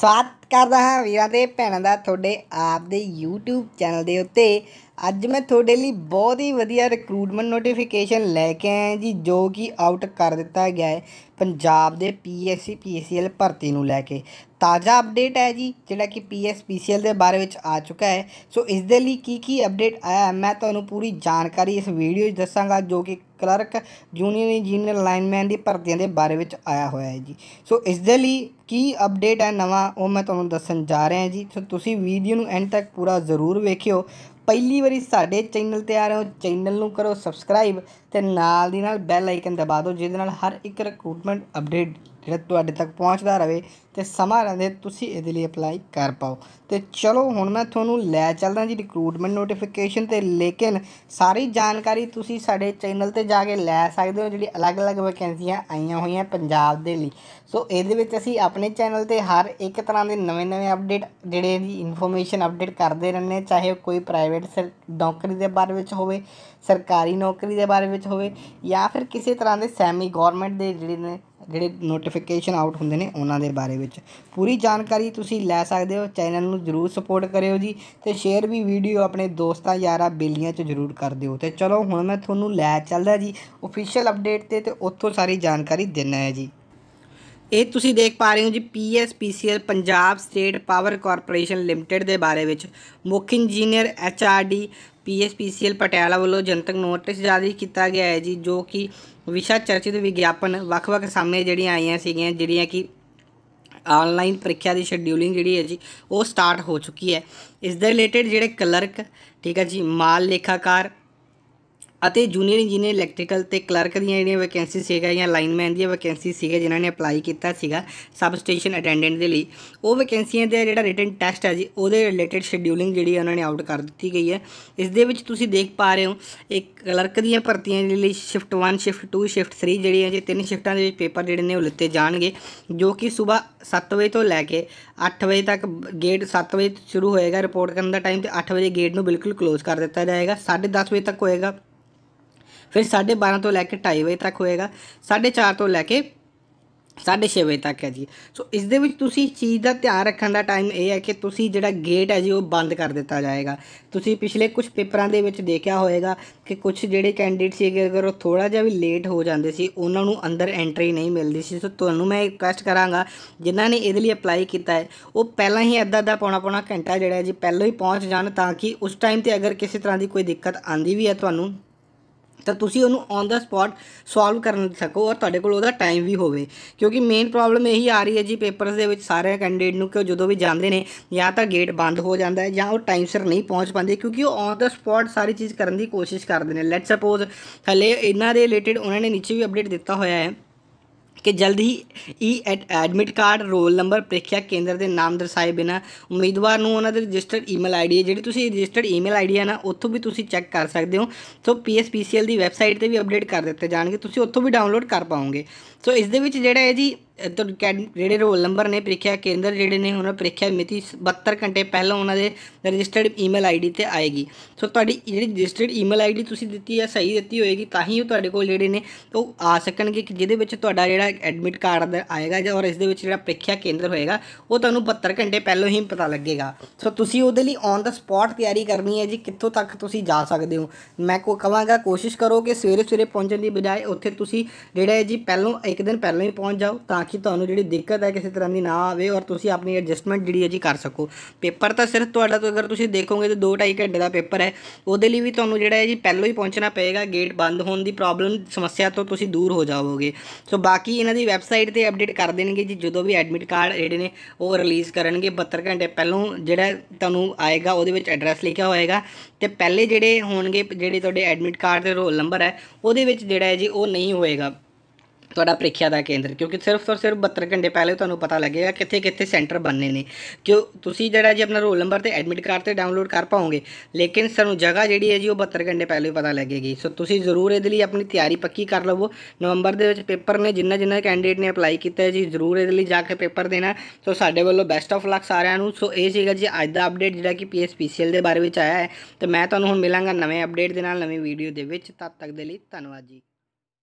ਸਵਾਗਤ ਕਰਦਾ ਹਾਂ ਵੀਰਾਂ ਦੇ ਭੈਣਾਂ ਦਾ ਤੁਹਾਡੇ ਆਪ ਦੇ YouTube ਚੈਨਲ ਦੇ ਉੱਤੇ ਅੱਜ ਮੈਂ ਤੁਹਾਡੇ ਲਈ ਬਹੁਤ ਹੀ ਵਧੀਆ ਰਿਕਰੂਟਮੈਂਟ ਨੋਟੀਫਿਕੇਸ਼ਨ ਲੈ ਕੇ ਆਇਆ ਜੀ ਜੋ ਕਿ ਆਊਟ ਕਰ ਦਿੱਤਾ ਗਿਆ ਹੈ ਪੰਜਾਬ ਦੇ ਪੀਐਸਸੀ ਪੀਸੀਐਲ ਭਰਤੀ ਨੂੰ ਲੈ ਕੇ ਤਾਜ਼ਾ ਅਪਡੇਟ ਹੈ ਜੀ ਜਿਹੜਾ ਕਿ ਪੀਐਸਪੀਸੀਐਲ ਦੇ ਬਾਰੇ ਵਿੱਚ ਆ ਚੁੱਕਾ ਹੈ ਸੋ ਇਸ ਦੇ ਲਈ ਕੀ ਕੀ ਅਪਡੇਟ ਆਇਆ ਮੈਂ ਤੁਹਾਨੂੰ ਪੂਰੀ ਜਾਣਕਾਰੀ ਇਸ ਵੀਡੀਓ 'ਚ ਦੱਸਾਂਗਾ ਜੋ ਕਿ ਕਲਰਕ ਜੂਨੀਅਰ ਇੰਜੀਨੀਅਰ ਲਾਈਨਮੈਨ ਦੀ ਭਰਤੀਆਂ ਦੇ ਬਾਰੇ ਵਿੱਚ ਆਇਆ ਹੋਇਆ ਹੈ ਜੀ ਸੋ ਇਸ ਦੇ ਲਈ ਕੀ ਅਪਡੇਟ ਹੈ ਨਵਾਂ ਉਹ ਮੈਂ ਤੁਹਾਨੂੰ ਦੱਸਣ ਜਾ ਰਿਹਾ ਜੀ ਸੋ ਤੁਸੀਂ ਵੀਡੀਓ ਨੂੰ ਐਂਡ ਤੱਕ ਪੂਰਾ ਜ਼ਰੂਰ ਵੇਖਿਓ ਪਹਿਲੀ ਵਾਰੀ ਸਾਡੇ ਚੈਨਲ ਤੇ ਆ ਰਹੇ ਹੋ ਚੈਨਲ ਨੂੰ ਕਰੋ ਸਬਸਕ੍ਰਾਈਬ ਤੇ ਨਾਲ ਦੀ ਨਾਲ ਬੈਲ ਆਈਕਨ ਦਬਾ ਦਿਓ ਜਿਹਦੇ ਨਾਲ ਹਰ ਇੱਕ ਰਿਕਰੂਟਮੈਂਟ ਅਪਡੇਟ ਜਿਹੜਾ ਤੁਹਾਡੇ ਤੱਕ ਪਹੁੰਚਦਾ ਰਹੇ ਤੇ ਸਮਾਂ ਰਹਿੰਦੇ ਤੁਸੀਂ ਇਹਦੇ ਲਈ ਅਪਲਾਈ ਕਰ ਪਾਓ ਤੇ ਚਲੋ ਹੁਣ ਮੈਂ ਤੁਹਾਨੂੰ ਲੈ ਚੱਲਦਾ ਜੀ ਰਿਕਰੂਟਮੈਂਟ ਨੋਟੀਫਿਕੇਸ਼ਨ ਤੇ ਲੇਕਿਨ ਸਾਰੀ ਜਾਣਕਾਰੀ ਤੁਸੀਂ ਸਾਡੇ ਚੈਨਲ ਤੇ ਜਾ ਕੇ ਲੈ ਸਕਦੇ ਹੋ ਜਿਹੜੀ ਅਲੱਗ-ਅਲੱਗ ਵੈਕੈਂਸੀਆਂ ਆਈਆਂ ਹੋਈਆਂ ਪੰਜਾਬ ਦੇ ਲਈ ਸੋ ਇਹਦੇ ਵਿੱਚ ਅਸੀਂ ਆਪਣੇ ਚੈਨਲ ਤੇ ਹਰ ਇੱਕ ਤਰ੍ਹਾਂ ਦੇ ਨਵੇਂ-ਨਵੇਂ ਅਪਡੇਟ ਜਿਹੜੇ ਦੀ ਇਨਫੋਰਮੇਸ਼ਨ ਅਪਡੇਟ ਕਰਦੇ ਰਹਿੰਦੇ ਚਾਹੇ ਕੋਈ ਪ੍ਰਾਈਵੇਟ ਨੌਕਰੀ ਦੇ ਬਾਰੇ ਵਿੱਚ ਹੋਵੇ ਸਰਕਾਰੀ ਨੌਕਰੀ ਦੇ ਬਾਰੇ ਵਿੱਚ ਹੋਵੇ ਜਾਂ ਫਿਰ ਕਿਸੇ ਤਰ੍ਹਾਂ ਦੇ ਸੈਮੀ ਗਵਰਨਮੈਂਟ ਦੇ ਜਿਹੜੇ ਨੇ ਜਿਹੜੇ ਨੋਟੀਫਿਕੇਸ਼ਨ ਆਊਟ ਹੁੰਦੇ ਨੇ ਉਹਨਾਂ ਦੇ ਬਾਰੇ ਵਿੱਚ ਪੂਰੀ ਜਾਣਕਾਰੀ ਤੁਸੀਂ ਲੈ ਸਕਦੇ ਹੋ ਚੈਨਲ ਨੂੰ ਜਰੂਰ ਸਪੋਰਟ ਕਰਿਓ ਜੀ ਤੇ ਸ਼ੇਅਰ ਵੀ ਵੀਡੀਓ ਆਪਣੇ ਦੋਸਤਾਂ ਯਾਰਾਂ ਬੇਲੀਆਂ 'ਚ ਜਰੂਰ ਕਰ ਦਿਓ ਤੇ ਚਲੋ ਹੁਣ ਮੈਂ ਤੁਹਾਨੂੰ ਲੈ ਚੱਲਦਾ ਜੀ ਅਫੀਸ਼ੀਅਲ ਅਪਡੇਟ ਤੇ ਤੇ ਉੱਥੋਂ ਸਾਰੀ ਜਾਣਕਾਰੀ ਦੇਣਾ ਹੈ ਜੀ ਇਹ ਤੁਸੀਂ ਦੇਖ ਪਾ ਰਹੇ ਹੋ ਜੀ PSPCL Punjab state power corporation limited ਦੇ ਬਾਰੇ ਵਿੱਚ ਮੁੱਖ ਇੰਜੀਨੀਅਰ ਐਚਆਰਡੀ ਪੀਐਸਪੀਸੀਐਲ ਪਟਿਆਲਾ ਵੱਲੋਂ ਜਨਤਕ ਨੋਟਿਸ ਜਾਰੀ ਕੀਤਾ ਗਿਆ ਹੈ ਜੀ ਜੋ ਕਿ ਵਿਸ਼ਾ ਚਰਚਿਤ ਵਿਗਿਆਪਨ ਵੱਖ-ਵੱਖ ਸਾਹਮਣੇ ਜਿਹੜੀਆਂ ਆਈਆਂ ਸੀਗੀਆਂ ਜਿਹੜੀਆਂ ਕਿ ਆਨਲਾਈਨ ਪ੍ਰੀਖਿਆ ਦੀ ਸ਼ਡਿਊਲਿੰਗ ਜਿਹੜੀ ਹੈ ਜੀ ਉਹ ਸਟਾਰਟ ਹੋ ਚੁੱਕੀ ਹੈ ਇਸ ਦੇ ਰਿਲੇਟਡ ਜਿਹੜੇ ਕਲਰਕ ਠੀਕ ਹੈ ਜੀ ਮਾਲ ਲੇਖਾਕਾਰ ਅਤੇ ਜੂਨੀਅਰ ਇੰਜੀਨੀਅਰ ਇਲੈਕਟ੍ਰੀਕਲ ਤੇ ਕਲਰਕ ਦੀਆਂ ਜਿਹੜੀਆਂ ਵੈਕੈਂਸੀ ਸੀਗਾ ਜਾਂ ਲਾਈਨਮੈਨ ਦੀਆਂ ਵੈਕੈਂਸੀ ਸੀਗਾ ਜਿਨ੍ਹਾਂ ਨੇ ਅਪਲਾਈ ਕੀਤਾ ਸੀਗਾ ਸਬ ਸਟੇਸ਼ਨ ਅਟੈਂਡੈਂਟ ਦੇ ਲਈ ਉਹ ਵੈਕੈਂਸੀਆਂ ਦੇ ਜਿਹੜਾ ਰਿਟਨ ਟੈਸਟ ਹੈ ਜੀ ਉਹਦੇ ਰਿਲੇਟਡ ਸ਼ਡਿਊਲਿੰਗ ਜਿਹੜੀ ਉਹਨਾਂ ਨੇ ਆਊਟ ਕਰ ਦਿੱਤੀ ਗਈ ਹੈ ਇਸ ਦੇ ਵਿੱਚ ਤੁਸੀਂ ਦੇਖ ਪਾ ਰਹੇ ਹੋ ਇੱਕ ਕਲਰਕ ਦੀਆਂ ਭਰਤੀਆਂ ਦੇ ਲਈ ਸ਼ਿਫਟ 1 ਸ਼ਿਫਟ 2 ਸ਼ਿਫਟ 3 ਜਿਹੜੀਆਂ ਜੇ ਤਿੰਨ ਸ਼ਿਫਟਾਂ ਦੇ ਵਿੱਚ ਪੇਪਰ ਜਿਹੜੇ ਨੇ ਉਹ ਲਿੱਤੇ ਜਾਣਗੇ ਜੋ ਕਿ ਸਵੇਰ 7 ਵਜੇ ਤੋਂ ਲੈ ਕੇ 8 ਵਜੇ ਤੱਕ ਗੇਟ 7 ਵਜੇ ਸ਼ੁਰੂ ਹੋਏਗਾ ਰਿਪੋਰਟ ਕਰਨ ਦਾ ਟਾਈਮ ਤੇ 8 ਵਜੇ ਗੇਟ ਨੂੰ ਬਿਲਕੁਲ ਕਲੋਜ਼ ਕਰ ਦਿੱਤਾ ਜਾਏਗਾ 10:30 ਵਜੇ ਤੱਕ ਹੋਏਗਾ ਫਿਰ 12:30 ਤੋਂ ਲੈ ਕੇ 2:30 ਵਜੇ ਤੱਕ ਹੋਏਗਾ 4:30 ਤੋਂ ਲੈ ਕੇ 6:30 ਵਜੇ ਤੱਕ ਹੈ ਜੀ ਸੋ ਇਸ ਦੇ ਵਿੱਚ ਤੁਸੀਂ ਚੀਜ਼ ਦਾ ਧਿਆਨ ਰੱਖਣ ਦਾ ਟਾਈਮ ਇਹ ਹੈ ਕਿ ਤੁਸੀਂ ਜਿਹੜਾ ਗੇਟ ਹੈ ਜੀ ਉਹ ਬੰਦ ਕਰ ਦਿੱਤਾ ਜਾਏਗਾ ਤੁਸੀਂ ਪਿਛਲੇ ਕੁਝ ਪੇਪਰਾਂ ਦੇ ਵਿੱਚ ਦੇਖਿਆ ਹੋਵੇਗਾ ਕਿ ਕੁਝ ਜਿਹੜੇ ਕੈਂਡੀਡੇਟ ਸੀਗੇ ਅਗਰ ਉਹ ਥੋੜਾ ਜਿਹਾ ਵੀ ਲੇਟ ਹੋ ਜਾਂਦੇ ਸੀ ਉਹਨਾਂ ਨੂੰ ਅੰਦਰ ਐਂਟਰੀ ਨਹੀਂ ਮਿਲਦੀ ਸੀ ਸੋ ਤੁਹਾਨੂੰ ਮੈਂ ਰਿਕਵੈਸਟ ਕਰਾਂਗਾ ਜਿਨ੍ਹਾਂ ਨੇ ਇਹਦੇ ਲਈ ਅਪਲਾਈ ਕੀਤਾ ਹੈ ਉਹ ਪਹਿਲਾਂ ਹੀ ਅੱਧਾ ਅੱਧਾ ਪੌਣਾ ਪੌਣਾ ਘੰਟਾ ਜਿਹੜਾ ਜੀ ਪਹਿਲਾਂ ਹੀ ਪਹੁੰਚ ਜਾਣ ਤਾਂ ਕਿ ਉਸ ਟਾਈਮ ਤੇ ਅਗਰ ਕਿਸੇ ਤਰ੍ਹਾਂ ਦੀ ਕੋਈ ਦਿੱਕਤ ਆਂਦੀ ਵੀ ਹੈ ਤੁਹਾਨੂੰ ਤਾਂ ਤੁਸੀਂ ਉਹਨੂੰ ਔਨ ਦਾ ਸਪੌਟ ਸੋਲਵ ਕਰਨ ਸਕੋ ਔਰ ਤੁਹਾਡੇ ਕੋਲ ਉਹਦਾ ਟਾਈਮ ਵੀ ਹੋਵੇ ਕਿਉਂਕਿ ਮੇਨ ਪ੍ਰੋਬਲਮ ਇਹੀ ਆ ਰਹੀ ਹੈ ਜੀ ਪੇਪਰਸ ਦੇ ਵਿੱਚ ਸਾਰੇ ਕੈਂਡੀਡੇਟ ਨੂੰ ਕਿ ਜਦੋਂ ਵੀ ਜਾਂਦੇ ਨੇ ਜਾਂ ਤਾਂ ਗੇਟ ਬੰਦ ਹੋ ਜਾਂਦਾ ਹੈ ਜਾਂ ਉਹ ਟਾਈਮ ਸਿਰ ਨਹੀਂ ਪਹੁੰਚ ਪਾਉਂਦੇ ਕਿਉਂਕਿ ਉਹ ਔਨ ਦਾ ਸਪੌਟ ਸਾਰੀ ਚੀਜ਼ ਕਰਨ ਦੀ ਕੋਸ਼ਿਸ਼ ਕਰਦੇ ਨੇ ਲੈਟਸ ਸਪੋਜ਼ ਹਲੇ ਇਹਨਾਂ ਦੇ ਰਿਲੇਟਿਡ ਉਹਨਾਂ ਨੇ ਨੀਚੇ ਵੀ ਅਪਡੇਟ ਦਿੱਤਾ ਹੋਇਆ ਹੈ ਕਿ ਜਲਦ ਹੀ E admit card roll number ਪ੍ਰੀਖਿਆ ਕੇਂਦਰ ਦੇ ਨਾਮ ਦਰਸਾਏ ਬਿਨਾ ਉਮੀਦਵਾਰ ਨੂੰ ਉਹਨਾਂ ਦੇ ਰਜਿਸਟਰਡ ਈਮੇਲ ਆਈਡੀ ਹੈ ਜਿਹੜੀ ਤੁਸੀਂ ਰਜਿਸਟਰਡ ਈਮੇਲ ਆਈਡੀ ਹੈ ਨਾ ਉੱਥੋਂ ਵੀ ਤੁਸੀਂ ਚੈੱਕ ਕਰ ਸਕਦੇ ਹੋ ਸੋ ਪੀਐਸਪੀਸੀਐਲ ਦੀ ਵੈਬਸਾਈਟ ਤੇ ਵੀ ਅਪਡੇਟ ਕਰ ਦਿੱਤੇ ਜਾਣਗੇ ਤੁਸੀਂ ਉੱਥੋਂ ਵੀ ਡਾਊਨਲੋਡ ਕਰ ਪਾਓਗੇ ਸੋ ਇਸ ਦੇ ਵਿੱਚ ਜਿਹੜਾ ਹੈ ਜੀ ਇਧਰ ਜਿਹੜੇ ਰੋਲ ਨੰਬਰ ਨੇ ਪ੍ਰੀਖਿਆ ਕੇਂਦਰ ਜਿਹੜੇ ਨੇ ਉਹਨਾਂ ਪ੍ਰੀਖਿਆ ਮਿਤੀ 72 ਘੰਟੇ ਪਹਿਲਾਂ ਉਹਨਾਂ ਦੇ ਰਜਿਸਟਰਡ ਈਮੇਲ ਆਈਡੀ ਤੇ ਆਏਗੀ ਸੋ ਤੁਹਾਡੀ ਜਿਹੜੀ ਰਜਿਸਟਰਡ ਈਮੇਲ ਆਈਡੀ ਤੁਸੀਂ ਦਿੱਤੀ ਹੈ ਸਹੀ ਦਿੱਤੀ ਹੋਏਗੀ ਤਾਂ ਹੀ ਉਹ ਤੁਹਾਡੇ ਕੋਲ ਜਿਹੜੇ ਨੇ ਉਹ ਆ ਸਕਣਗੇ ਕਿ ਜਿਹਦੇ ਵਿੱਚ ਤੁਹਾਡਾ ਜਿਹੜਾ ਐਡਮਿਟ ਕਾਰਡ ਆਏਗਾ ਜਾਂ ਔਰ ਇਸ ਦੇ ਵਿੱਚ ਜਿਹੜਾ ਪ੍ਰੀਖਿਆ ਕੇਂਦਰ ਹੋਏਗਾ ਉਹ ਤੁਹਾਨੂੰ 72 ਘੰਟੇ ਪਹਿਲਾਂ ਹੀ ਪਤਾ ਲੱਗੇਗਾ ਸੋ ਤੁਸੀਂ ਉਹਦੇ ਲਈ ਔਨ ਦਾ ਸਪੌਟ ਤਿਆਰੀ ਕਰਨੀ ਹੈ ਜੀ ਕਿੱਥੋਂ ਤੱਕ ਤੁਸੀਂ ਜਾ ਸਕਦੇ ਹੋ ਮੈਂ ਕੋ ਕਹਾਂਗਾ ਕੋਸ਼ਿਸ਼ ਕਰੋ ਕਿ ਸਵੇਰੇ ਸਵੇਰੇ ਪਹੁੰਚਣ ਦੀ ਬਜਾਏ ਉੱਥੇ ਤੁਸੀਂ ਜਿਹੜਾ ਹੈ ਜੀ ਪਹਿਲਾਂ ਇੱਕ ਦਿਨ ਪਹਿਲਾਂ ਹੀ ਪਹੁੰਚ ਜਾਓ ਤਾਂ ਕਿ ਤੁਹਾਨੂੰ ਜਿਹੜੀ ਦਿੱਕਤ ਹੈ ਕਿਸੇ ਤਰ੍ਹਾਂ ਦੀ ਨਾ ਆਵੇ ਔਰ ਤੁਸੀਂ ਆਪਣੀ ਐਡਜਸਟਮੈਂਟ ਜਿਹੜੀ ਹੈ ਜੀ ਕਰ ਸਕੋ ਪੇਪਰ ਤਾਂ ਸਿਰਫ ਤੁਹਾਡਾ ਤੋਂ ਅਗਰ ਤੁਸੀਂ ਦੇਖੋਗੇ ਤਾਂ 2.5 ਘੰਟੇ ਦਾ ਪੇਪਰ ਹੈ ਉਹਦੇ ਲਈ ਵੀ ਤੁਹਾਨੂੰ ਜਿਹੜਾ ਹੈ ਜੀ ਪਹਿਲਾਂ ਹੀ ਪਹੁੰਚਣਾ ਪਏਗਾ ਗੇਟ ਬੰਦ ਹੋਣ ਦੀ ਪ੍ਰੋਬਲਮ ਸਮੱਸਿਆ ਤੋਂ ਤੁਸੀਂ ਦੂਰ ਹੋ ਜਾਵੋਗੇ ਸੋ ਬਾਕੀ ਇਹਨਾਂ ਦੀ ਵੈਬਸਾਈਟ ਤੇ ਅਪਡੇਟ ਕਰ ਦੇਣਗੇ ਜੀ ਜਦੋਂ ਵੀ ਐਡਮਿਟ ਕਾਰਡ ਜਿਹੜੇ ਨੇ ਉਹ ਰਿਲੀਜ਼ ਕਰਨਗੇ 72 ਘੰਟੇ ਪਹਿਲਾਂ ਜਿਹੜਾ ਤੁਹਾਨੂੰ ਆਏਗਾ ਉਹਦੇ ਵਿੱਚ ਐਡਰੈਸ ਲਿਖਿਆ ਹੋਏਗਾ ਤੇ ਪਹਿਲੇ ਜਿਹੜੇ ਹੋਣਗੇ ਜਿਹੜੇ ਤੁਹਾਡੇ ਐਡਮਿਟ ਕਾਰਡ ਦੇ ਰੋਲ ਨੰਬਰ ਹੈ ਉਹਦੇ ਵਿੱਚ ਜਿਹੜਾ ਹੈ ਜੀ ਉਹ ਨਹੀਂ ਹੋਏਗਾ ਤੁਹਾਡਾ ਪ੍ਰੀਖਿਆ ਦਾ ਕੇਂਦਰ ਕਿਉਂਕਿ ਸਿਰਫ ਤੋਂ ਸਿਰਫ 72 ਘੰਟੇ ਪਹਿਲੇ ਤੁਹਾਨੂੰ ਪਤਾ ਲੱਗੇਗਾ ਕਿੱਥੇ ਕਿੱਥੇ ਸੈਂਟਰ ਬਣਨੇ ਨੇ ਕਿਉਂ ਤੁਸੀਂ ਜਿਹੜਾ ਜੀ ਆਪਣਾ ਰੋਲ ਨੰਬਰ ਤੇ ਐਡਮਿਟ ਕਾਰਡ ਤੇ ਡਾਊਨਲੋਡ ਕਰ ਪਾਓਗੇ ਲੇਕਿਨ ਸਾਨੂੰ ਜਗ੍ਹਾ ਜਿਹੜੀ ਹੈ ਜੀ ਉਹ 72 ਘੰਟੇ ਪਹਿਲੇ ਪਤਾ ਲੱਗੇਗੀ ਸੋ ਤੁਸੀਂ ਜ਼ਰੂਰ ਇਹਦੇ ਲਈ ਆਪਣੀ ਤਿਆਰੀ ਪੱਕੀ ਕਰ ਲਵੋ ਨਵੰਬਰ ਦੇ ਵਿੱਚ ਪੇਪਰ ਨੇ ਜਿੰਨਾ ਜਿੰਨਾ ਕੈਂਡੀਡੇਟ ਨੇ ਅਪਲਾਈ ਕੀਤਾ ਹੈ ਜੀ ਜ਼ਰੂਰ ਇਹਦੇ ਲਈ ਜਾ ਕੇ ਪੇਪਰ ਦੇਣਾ ਸੋ ਸਾਡੇ ਵੱਲੋਂ ਬੈਸਟ ਆਫ ਲੱਕ ਸਾਰਿਆਂ ਨੂੰ ਸੋ ਇਹ ਸੀਗਾ ਜੀ ਅੱਜ ਦਾ ਅਪਡੇਟ ਜਿਹੜਾ ਕਿ ਪੀਐਸਪੀਸੀਐਲ ਦੇ ਬਾਰੇ ਵਿੱਚ ਆਇਆ ਹੈ ਤੇ ਮੈਂ ਤੁਹਾਨੂੰ ਹੁਣ ਮਿਲਾਂਗਾ ਨਵੇਂ ਅਪਡੇਟ ਦੇ ਨਾਲ ਨਵੀਂ ਵੀਡੀਓ ਦੇ ਵਿੱਚ ਤਦ ਤੱਕ ਦੇ ਲਈ ਧੰਨਵਾਦ ਜੀ